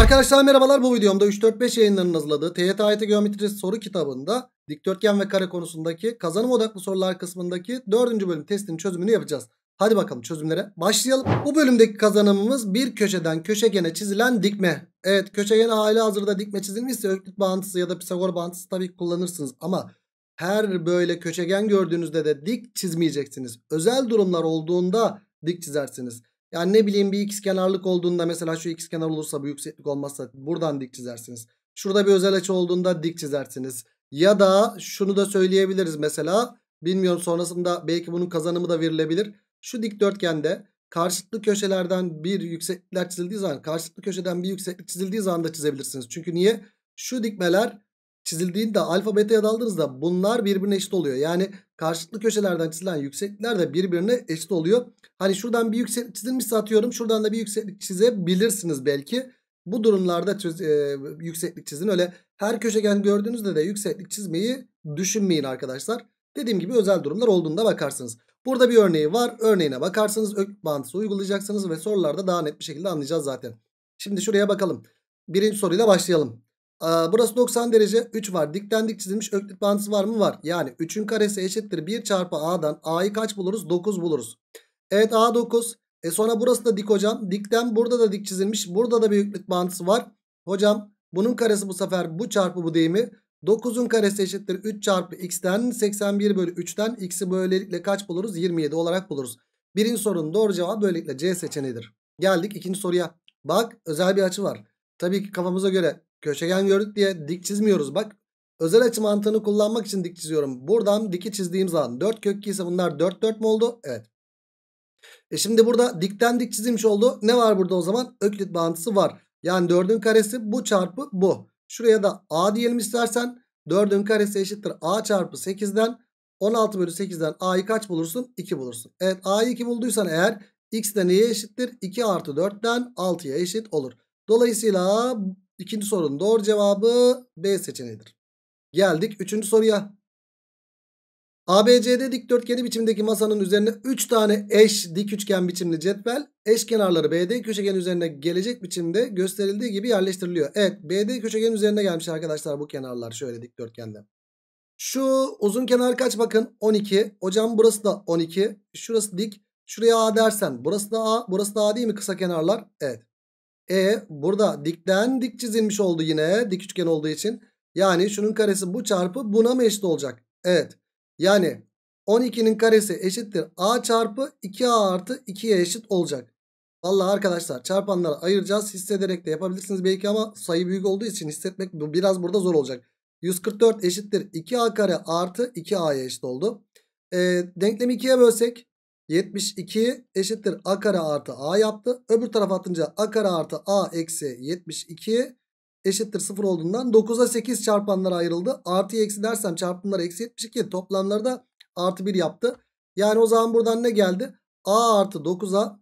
Arkadaşlar merhabalar bu videomda 3-4-5 yayınlarının hazırladığı TYT AYT Geometri soru kitabında dikdörtgen ve kare konusundaki kazanım odaklı sorular kısmındaki 4. bölüm testinin çözümünü yapacağız. Hadi bakalım çözümlere başlayalım. Bu bölümdeki kazanımımız bir köşeden köşegene çizilen dikme. Evet köşegene hali hazırda dikme çizilmişse öklüt bağıntısı ya da pisagor bağıntısı tabii kullanırsınız ama her böyle köşegen gördüğünüzde de dik çizmeyeceksiniz. Özel durumlar olduğunda dik çizersiniz. Yani ne bileyim bir x kenarlık olduğunda mesela şu x kenar olursa bu yükseklik olmazsa buradan dik çizersiniz. Şurada bir özel açı olduğunda dik çizersiniz. Ya da şunu da söyleyebiliriz mesela. Bilmiyorum sonrasında belki bunun kazanımı da verilebilir. Şu dikdörtgende karşıtlı köşelerden bir yükseklikler çizildiği zaman karşıtlı köşeden bir yükseklik çizildiği zaman da çizebilirsiniz. Çünkü niye? Şu dikmeler çizildiğinde alfa beta'ya daldığınızda bunlar birbirine eşit oluyor. Yani Karşılıklı köşelerden çizilen yükseklikler de birbirine eşit oluyor. Hani şuradan bir yükseklik çizilmişse atıyorum. Şuradan da bir yükseklik çizebilirsiniz belki. Bu durumlarda çiz, e, yükseklik çizin. Öyle her köşegen gördüğünüzde de yükseklik çizmeyi düşünmeyin arkadaşlar. Dediğim gibi özel durumlar olduğunda bakarsınız. Burada bir örneği var. Örneğine bakarsınız. Ök bağıntısı uygulayacaksınız ve sorularda daha net bir şekilde anlayacağız zaten. Şimdi şuraya bakalım. Birinci soruyla başlayalım. Ee, burası 90 derece 3 var. Dikten dik çizilmiş öklit bağıntısı var mı? Var. Yani 3'ün karesi eşittir 1 çarpı a'dan. a'yı kaç buluruz? 9 buluruz. Evet a 9. E sonra burası da dik hocam. Dikten burada da dik çizilmiş. Burada da bir öklit bağıntısı var. Hocam bunun karesi bu sefer bu çarpı bu değil mi? 9'un karesi eşittir 3 çarpı x'ten 81 bölü 3'ten x'i böylelikle kaç buluruz? 27 olarak buluruz. Birinci sorunun doğru cevabı böylelikle C seçeneğidir. Geldik ikinci soruya. Bak özel bir açı var. Tabii ki kafamıza göre Köşegen gördük diye dik çizmiyoruz bak. Özel açı mantığını kullanmak için dik çiziyorum. Buradan diki çizdiğim zaman 4 kök 2 ise bunlar 4 4 mü oldu? Evet. E şimdi burada dikten dik çizilmiş oldu. Ne var burada o zaman? Öklit bağıntısı var. Yani 4'ün karesi bu çarpı bu. Şuraya da A diyelim istersen. 4'ün karesi eşittir A çarpı 8'den. 16 bölü 8'den A'yı kaç bulursun? 2 bulursun. Evet A'yı 2 bulduysan eğer X de neye eşittir? 2 artı 4'ten 6'ya eşit olur. Dolayısıyla İkinci sorunun doğru cevabı B seçeneğidir. Geldik üçüncü soruya. ABCD dikdörtgeni biçimindeki masanın üzerine 3 tane eş dik üçgen biçimli cetvel kenarları BD köşegen üzerine gelecek biçimde gösterildiği gibi yerleştiriliyor. Evet BD köşegen üzerine gelmiş arkadaşlar bu kenarlar şöyle dikdörtgende. Şu uzun kenar kaç bakın 12. Hocam burası da 12. Şurası dik. Şuraya A dersen burası da A. Burası da A değil mi kısa kenarlar? Evet. E burada dikten dik çizilmiş oldu yine dik üçgen olduğu için. Yani şunun karesi bu çarpı buna mı eşit olacak? Evet. Yani 12'nin karesi eşittir a çarpı 2a artı 2'ye eşit olacak. Vallahi arkadaşlar çarpanları ayıracağız. Hissederek de yapabilirsiniz belki ama sayı büyük olduğu için hissetmek biraz burada zor olacak. 144 eşittir 2a kare artı 2a'ya eşit oldu. E, denklemi 2'ye bölsek 72 eşittir a kare artı a yaptı. Öbür tarafa atınca a kare artı a eksi 72 eşittir 0 olduğundan 9'a 8 çarpanlara ayrıldı. Artı eksi dersem çarpımlar eksi 72 toplamları da artı 1 yaptı. Yani o zaman buradan ne geldi? a artı 9'a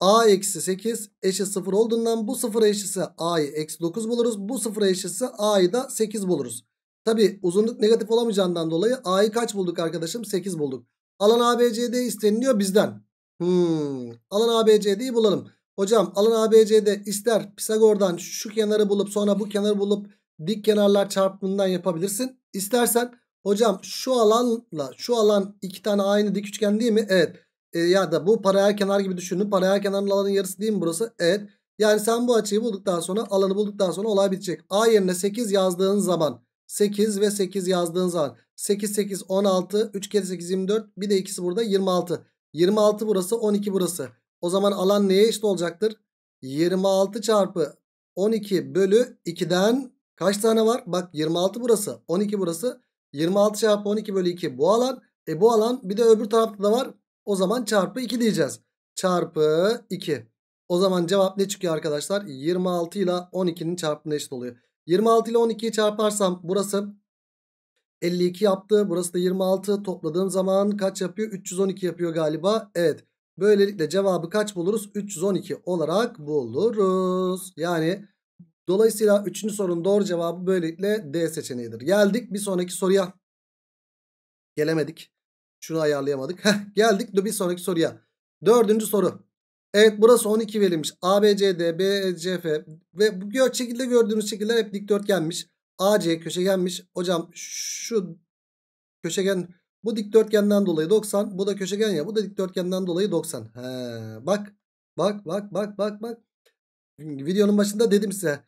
a eksi 8 eşit 0 olduğundan bu 0 eşitse a'yı eksi 9 buluruz. Bu 0 eşitse a'yı da 8 buluruz. Tabi uzunluk negatif olamayacağından dolayı a'yı kaç bulduk arkadaşım? 8 bulduk. Alan ABCD isteniliyor bizden. Hmm. Alan ABCD'yi bulalım. Hocam alan ABCD ister Pisagor'dan şu kenarı bulup sonra bu kenarı bulup dik kenarlar çarpımından yapabilirsin. İstersen hocam şu alanla şu alan iki tane aynı dik üçgen değil mi? Evet. E, ya da bu paralel kenar gibi düşünün. Paralel kenarın alanın yarısı değil mi burası? Evet. Yani sen bu açıyı bulduktan sonra alanı bulduktan sonra olay bitecek. A yerine 8 yazdığın zaman 8 ve 8 yazdığın zaman 8 8 16 3 kere 8 24 bir de ikisi burada 26. 26 burası 12 burası. O zaman alan neye eşit olacaktır? 26 çarpı 12 bölü 2'den kaç tane var? Bak 26 burası 12 burası 26 çarpı 12 bölü 2 bu alan. E bu alan bir de öbür tarafta da var. O zaman çarpı 2 diyeceğiz. Çarpı 2. O zaman cevap ne çıkıyor arkadaşlar? 26 ile 12'nin çarpımına eşit oluyor. 26 ile 12'yi çarparsam burası 52 yaptı. Burası da 26. Topladığım zaman kaç yapıyor? 312 yapıyor galiba. Evet. Böylelikle cevabı kaç buluruz? 312 olarak buluruz. Yani dolayısıyla 3. sorunun doğru cevabı böylelikle D seçeneğidir. Geldik bir sonraki soruya. Gelemedik. Şunu ayarlayamadık. geldik de bir sonraki soruya. Dördüncü soru. Evet burası 12 verilmiş. A, B, C, D, B, e, C, F. Ve bu şekilde gördüğünüz şekiller hep dikdörtgenmiş. A, C köşegenmiş. Hocam şu köşegen bu dikdörtgenden dolayı 90. Bu da köşegen ya. Bu da dikdörtgenden dolayı 90. He, bak. Bak bak bak bak bak. Videonun başında dedim size.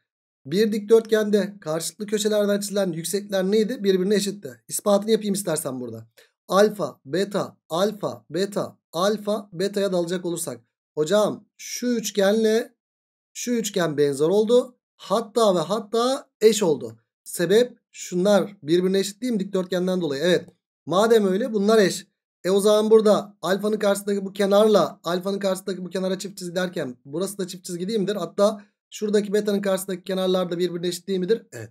Bir dikdörtgende karşılıklı köşelerden çizilen yüksekler neydi? Birbirine eşitti. İspatını yapayım istersen burada. Alfa, beta, alfa, beta, alfa, beta'ya dalacak olursak. Hocam şu üçgenle şu üçgen benzer oldu. Hatta ve hatta eş oldu. Sebep şunlar birbirine eşit değil mi dikdörtgenden dolayı? Evet. Madem öyle bunlar eş. E o zaman burada alfanın karşısındaki bu kenarla alfanın karşısındaki bu kenara çift çizgi derken burası da çift çizgi değil midir? Hatta şuradaki betanın karşısındaki kenarlar da birbirine eşit değil midir? Evet.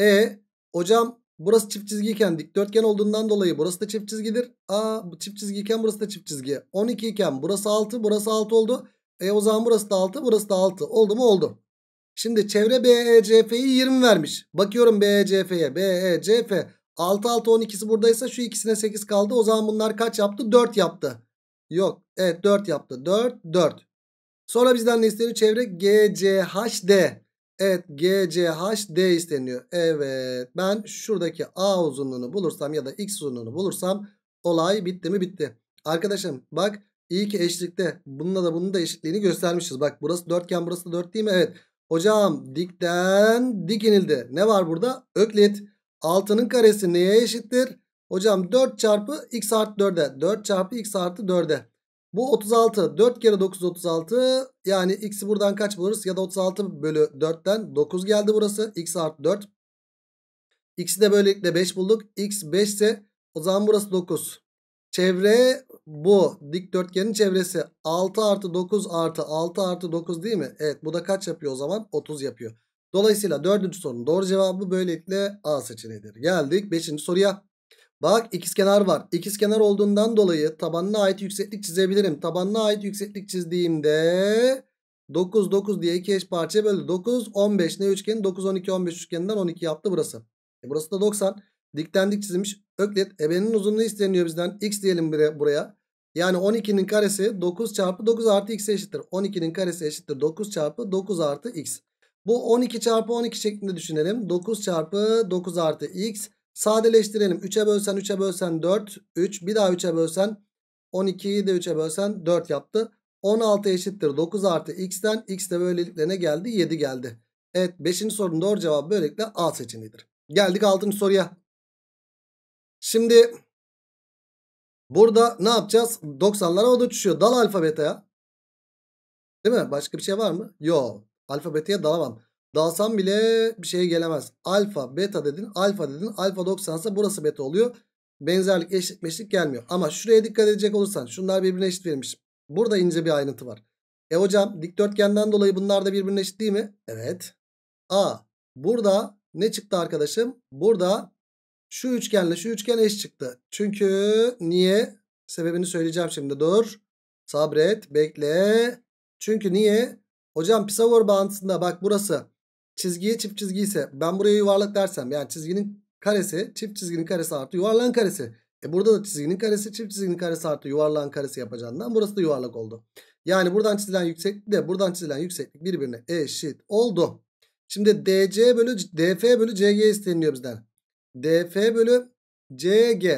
E hocam Burası çift çizgiyken dikdörtgen olduğundan dolayı burası da çift çizgidir. A bu çift çizgiyken burası da çift çizgi. 12 iken burası 6 burası 6 oldu. E o zaman burası da 6 burası da 6 oldu mu oldu. Şimdi çevre BECF'yi 20 vermiş. Bakıyorum BECF'ye BECF 6 6 12'si buradaysa şu ikisine 8 kaldı. O zaman bunlar kaç yaptı? 4 yaptı. Yok evet 4 yaptı 4 4. Sonra bizden ne isteniyor? Çevre GCHD. Evet GCH D isteniyor. Evet ben şuradaki A uzunluğunu bulursam ya da X uzunluğunu bulursam olay bitti mi bitti. Arkadaşım bak iyi ki eşlikte bununla da bunun da eşitliğini göstermişiz. Bak burası dörtgen burası da dört değil mi? Evet. Hocam dikten dikinildi. Ne var burada? Öklit. Altının karesi neye eşittir? Hocam 4 çarpı x artı 4'e. 4 çarpı x artı 4'e. Bu 36. 4 kere 9 36. Yani x'i buradan kaç buluruz? Ya da 36 bölü 4'ten 9 geldi burası. x artı 4. X'i de böylelikle 5 bulduk. X 5 ise o zaman burası 9. Çevre bu. Dikdörtgenin çevresi 6 artı 9 artı 6 artı 9 değil mi? Evet bu da kaç yapıyor o zaman? 30 yapıyor. Dolayısıyla dördüncü sorunun doğru cevabı böylelikle A seçeneğidir. Geldik beşinci soruya. Bak ikizkenar var. İkizkenar olduğundan dolayı tabanına ait yükseklik çizebilirim. Tabanına ait yükseklik çizdiğimde 9 9 diye iki eş parçaya böldü. 9 15 ne üçgenin 9 12 15 üçgeninden 12 yaptı burası. E burası da 90. Dikten dik çizilmiş. Öklet. Ebenin uzunluğu isteniyor bizden. X diyelim buraya. Yani 12'nin karesi 9 çarpı 9 artı x eşittir. 12'nin karesi eşittir 9 çarpı 9 artı x. Bu 12 çarpı 12 şeklinde düşünelim. 9 çarpı 9 artı x Sadeleştirelim. 3'e bölsen 3'e bölsen 4. 3 bir daha 3'e bölsen 12'yi de 3'e bölsen 4 yaptı. 16 eşittir 9 artı x'ten x de böylelikle geldi? 7 geldi. Evet 5. sorunun doğru cevabı böylelikle A seçeneğidir. Geldik 6. soruya. Şimdi burada ne yapacağız? 90'lara o da düşüyor. Dal ya, Değil mi? Başka bir şey var mı? Yok. Alfabeteye dalamam. Dalsam bile bir şeye gelemez. Alfa beta dedin alfa dedin alfa 90 ise burası beta oluyor. Benzerlik eşitmişlik gelmiyor. Ama şuraya dikkat edecek olursan şunlar birbirine eşit verilmiş. Burada ince bir ayrıntı var. E hocam dikdörtgenden dolayı bunlar da birbirine eşit değil mi? Evet. A burada ne çıktı arkadaşım? Burada şu üçgenle şu üçgen eş çıktı. Çünkü niye? Sebebini söyleyeceğim şimdi dur. Sabret bekle. Çünkü niye? Hocam Pisagor bağıntısında bak burası çizgiye çift çizgi ise ben buraya yuvarlak dersem yani çizginin karesi çift çizginin karesi artı yuvarlağın karesi. E burada da çizginin karesi çift çizginin karesi artı yuvarlağın karesi yapacağından burası da yuvarlak oldu. Yani buradan çizilen yükseklik de buradan çizilen yükseklik birbirine eşit oldu. Şimdi DC bölü DF bölü CG isteniliyor bizden. DF bölü CG.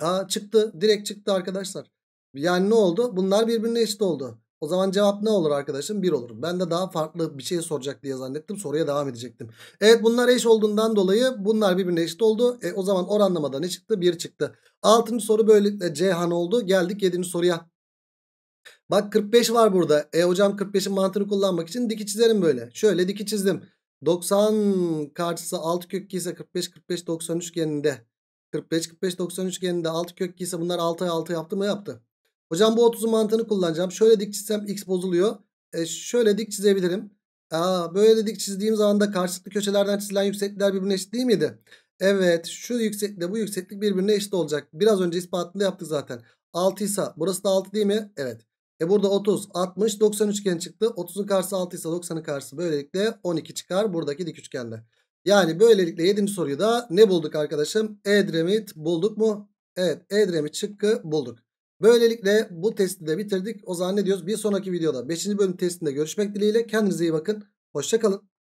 Aa, çıktı direkt çıktı arkadaşlar. Yani ne oldu? Bunlar birbirine eşit oldu. O zaman cevap ne olur arkadaşım? 1 olur. Ben de daha farklı bir şey soracak diye zannettim. Soruya devam edecektim. Evet bunlar eş olduğundan dolayı bunlar birbirine eşit oldu. E, o zaman oranlamada ne çıktı? 1 çıktı. 6. soru böylelikle Cihan oldu. Geldik 7. soruya. Bak 45 var burada. E hocam 45'in mantığını kullanmak için diki çizerim böyle. Şöyle diki çizdim. 90 karşısı 6 kök 2 ise 45 45 93 üçgeninde. 45 45 93 üçgeninde 6 kök 2 ise bunlar 6'ya 6 yaptı mı yaptı. Hocam bu 30'un mantığını kullanacağım. Şöyle dik çizsem x bozuluyor. E, şöyle dik çizebilirim. Aa, böyle dik çizdiğim zaman da karşılıklı köşelerden çizilen yükseklikler birbirine eşit değil miydi? Evet şu yükseklikle bu yükseklik birbirine eşit olacak. Biraz önce ispatını yaptık zaten. 6 ise burası da 6 değil mi? Evet. E burada 30, 60, 90 üçgen çıktı. 30'un karşısı 6 ise 90'ın karşısı böylelikle 12 çıkar buradaki dik üçgende. Yani böylelikle 7. soruyu da ne bulduk arkadaşım? Edremit bulduk mu? Evet Edremit şıkkı bulduk. Böylelikle bu testi de bitirdik. O zaman ne diyoruz? Bir sonraki videoda 5. bölüm testinde görüşmek dileğiyle. Kendinize iyi bakın. Hoşçakalın.